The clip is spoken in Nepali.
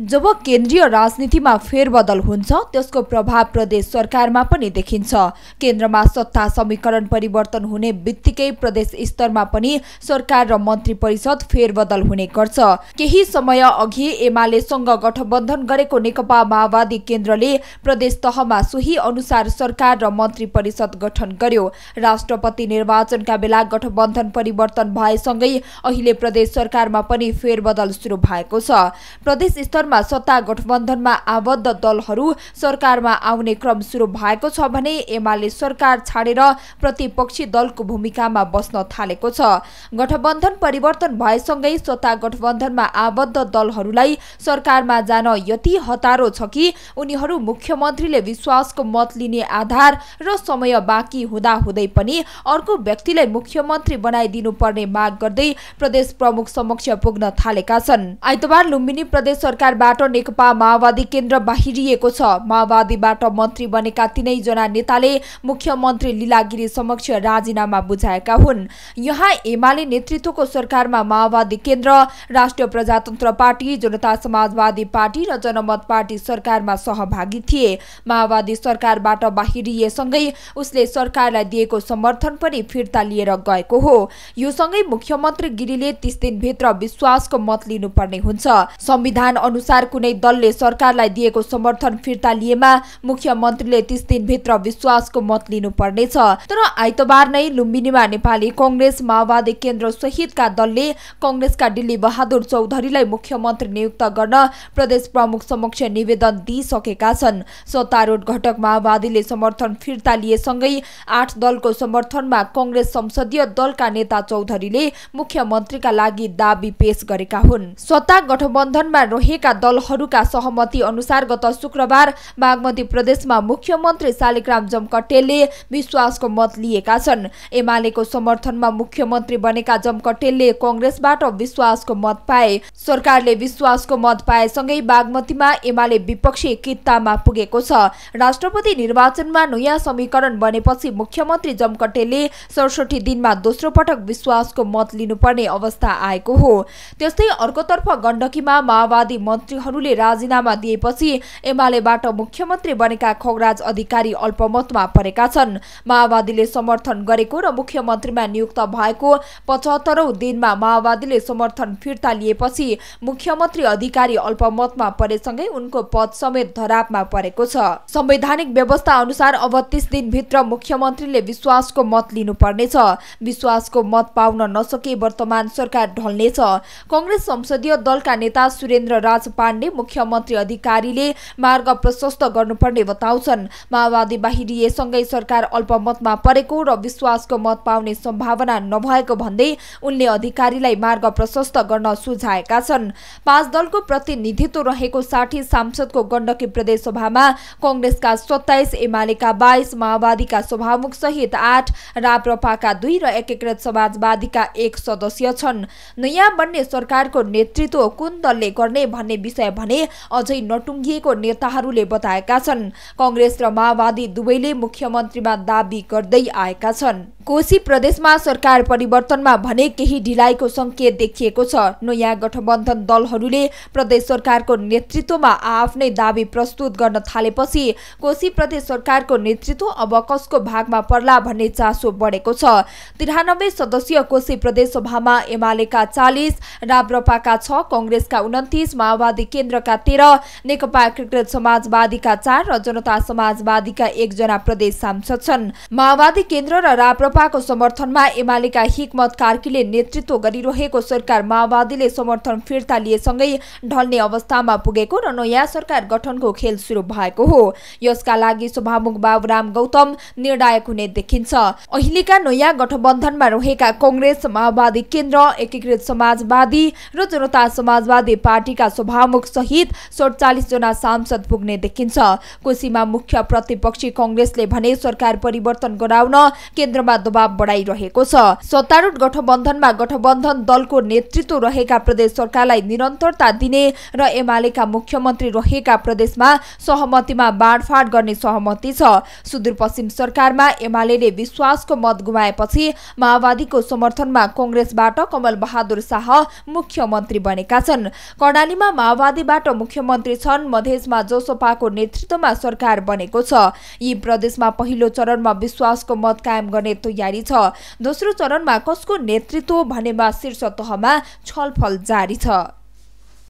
जब केन्द्रीय राजनीतिमा फेरबदल हुन्छ त्यसको प्रभाव प्रदेश सरकारमा पनि देखिन्छ केन्द्रमा सत्ता समीकरण परिवर्तन हुने बित्तिकै प्रदेश स्तरमा पनि सरकार र मन्त्री परिषद फेरबदल हुने गर्छ केही समय अघि एमालेसँग गठबन्धन गरेको नेकपा माओवादी केन्द्रले प्रदेश तहमा सोही अनुसार सरकार र मन्त्री परिषद गठन गर्यो राष्ट्रपति निर्वाचनका बेला गठबन्धन परिवर्तन भएसँगै अहिले प्रदेश सरकारमा पनि फेरबदल सुरु भएको छ प्रदेश स्तर सत्ता गठबन्धनमा आबद्ध दलहरू सरकारमा आउने क्रम सुरु भएको छ भने एमाले सरकार छाडेर प्रतिपक्षी दलको भूमिकामा बस्न थालेको छ गठबन्धन परिवर्तन भएसँगै सत्ता गठबन्धनमा आबद्ध दलहरूलाई सरकारमा जान यति हतारो छ कि उनीहरू मुख्यमन्त्रीले विश्वासको मत लिने आधार र समय बाँकी हुँदाहुँदै पनि अर्को व्यक्तिलाई मुख्यमन्त्री बनाइदिनुपर्ने माग गर्दै प्रदेश प्रमुख समक्ष पुग्न थालेका छन् आइतबार लुम्बिनी प्रदेश सरकार सरकारबाट नेकपा माओवादी केन्द्र बाहिरिएको छ माओवादीबाट मन्त्री बनेका तिनैजना नेताले मुख्यमन्त्री लीलागिरी समक्ष राजीनामा बुझाएका हुन् यहाँ एमाले नेतृत्वको सरकारमा माओवादी केन्द्र राष्ट्रिय प्रजातन्त्र पार्टी जनता समाजवादी पार्टी र जनमत पार्टी सरकारमा सहभागी थिए माओवादी सरकारबाट बाहिरिएसँगै उसले सरकारलाई दिएको समर्थन पनि फिर्ता लिएर गएको हो यो सँगै मुख्यमन्त्री गिरीले तीस दिनभित्र विश्वासको मत लिनुपर्ने हुन्छ संविधान अनुसार अनुसार कुनै दलले सरकारलाई दिएको समर्थन फिर्ता लिएमा मुख्यमन्त्रीले तीस दिनभित्र विश्वासको मत लिनुपर्नेछ तर आइतबार नै लुम्बिनीमा नेपाली कङ्ग्रेस माओवादी केन्द्र सहितका दलले कङ्ग्रेसका दिल्ली बहादुर चौधरीलाई मुख्यमन्त्री नियुक्त गर्न प्रदेश प्रमुख समक्ष निवेदन दिइसकेका छन् सत्तारूढ घटक माओवादीले समर्थन फिर्ता लिएसँगै आठ दलको समर्थनमा कङ्ग्रेस संसदीय दलका नेता चौधरीले मुख्यमन्त्रीका लागि दावी पेश गरेका हुन् सत्ता गठबन्धनमा रहेका दलहरूका सहमति अनुसार गत शुक्रबार बागमती प्रदेशमा मुख्यमन्त्री शालिग्राम जमकटेलले विश्वासको मत लिएका छन् एमालेको समर्थनमा मुख्यमन्त्री बनेका जमकटेलले कङ्ग्रेसबाट विश्वासको मत पाए सरकारले विश्वासको मत पाएसँगै बागमतीमा एमाले विपक्षी कितामा पुगेको छ राष्ट्रपति निर्वाचनमा नयाँ समीकरण बनेपछि मुख्यमन्त्री जमकटेलले सडसठी दिनमा दोस्रो पटक विश्वासको मत लिनुपर्ने अवस्था आएको हो त्यस्तै अर्कोतर्फ गण्डकीमा माओवादी मन्त्री मन्त्रीहरूले राजीनामा दिएपछि एमालेबाट मुख्यमन्त्री बनेका खगराज अधिकारी अल्पमतमा परेका छन् माओवादीले समर्थन गरेको र मुख्यमन्त्रीमा नियुक्त भएको पचहत्तरौँ दिनमा माओवादीले समर्थन फिर्ता लिएपछि मुख्यमन्त्री अधिकारी अल्पमतमा परेसँगै उनको पद समेत धरापमा परेको छ संवैधानिक व्यवस्था अनुसार अब तीस दिनभित्र मुख्यमन्त्रीले विश्वासको मत लिनुपर्नेछ विश्वासको मत पाउन नसके वर्तमान सरकार ढल्नेछ कङ्ग्रेस संसदीय दलका नेता सुरेन्द्र राज पाण्डे मुख्यमन्त्री अधिकारीले मार्ग प्रशस्त गर्नुपर्ने बताउँछन् माओवादी बाहिरिएसँगै सरकार अल्पमतमा परेको र विश्वासको मत पाउने सम्भावना नभएको भन्दै उनले अधिकारीलाई मार्ग प्रशस्त गर्न सुझाएका छन् पाँच दलको प्रतिनिधित्व रहेको साठी सांसदको गण्डकी प्रदेश सभामा कङ्ग्रेसका सत्ताइस एमालेका बाइस माओवादीका सभामुख सहित आठ राप्रपाका दुई र एकीकृत समाजवादीका एक सदस्य छन् नयाँ बन्ने सरकारको नेतृत्व कुन दलले गर्ने भन्ने विषय भने अझै नटुङ्गिएको नेताहरूले बताएका छन् कङ्ग्रेस र माओवादी दुवैले मुख्यमन्त्रीमा दावी गर्दै आएका छन् कोशी प्रदेशमा सरकार परिवर्तनमा भने केही ढिलाइको संकेत देखिएको छ नयाँ गठबन्धन दलहरूले प्रदेश सरकारको नेतृत्वमा आफ्नै दावी प्रस्तुत गर्न थालेपछि कोशी प्रदेश सरकारको नेतृत्व अब कसको भागमा पर्ला भन्ने चासो बढेको छ त्रियानब्बे सदस्यीय कोशी प्रदेश सभामा एमालेका चालिस राप्रपाका छ कङ्ग्रेसका उन्तिस माओवादी केन्द्रका तेह्र नेकपा कृत समाजवादीका चार र जनता समाजवादीका एकजना प्रदेश सांसद छन् माओवादी केन्द्र र राप्रपा पापाको समर्थनमा एमालेका हिकमत कार्कीले नेतृत्व गरिरहेको सरकार माओवादीले समर्थन फिर्ता लिएसँगै ढल्ने अवस्थामा पुगेको र नयाँ सरकार गठनको खेल सुरु भएको हो यसका लागि सभामुख बाबुराम गौतम निर्णायक हुने देखिन्छ अहिलेका नयाँ गठबन्धनमा रहेका कङ्ग्रेस माओवादी केन्द्र एकीकृत समाजवादी र जनता समाजवादी पार्टीका सभामुख सहित जना सांसद पुग्ने देखिन्छ कोशीमा मुख्य प्रतिपक्षी कङ्ग्रेसले भने सरकार परिवर्तन गराउन केन्द्रमा दबाव बढाइरहेको छ सत्तारूढ गठबन्धनमा गठबन्धन दलको नेतृत्व रहेका प्रदेश सरकारलाई निरन्तरता दिने र एमालेका मुख्यमन्त्री रहेका प्रदेशमा सहमतिमा बाँडफाँड गर्ने सहमति छ सुदूरपश्चिम सरकारमा एमाले विश्वासको मत गुमाएपछि माओवादीको समर्थनमा कङ्ग्रेसबाट कमल बहादुर शाह मुख्यमन्त्री बनेका छन् कर्णालीमा माओवादीबाट मुख्यमन्त्री छन् मधेसमा जोसपाको नेतृत्वमा सरकार बनेको छ यी प्रदेशमा पहिलो चरणमा विश्वासको मत कायम गर्ने तयारी छ दोस्रो चरणमा कसको नेतृत्व भनेमा शीर्ष तहमा छलफल जारी छ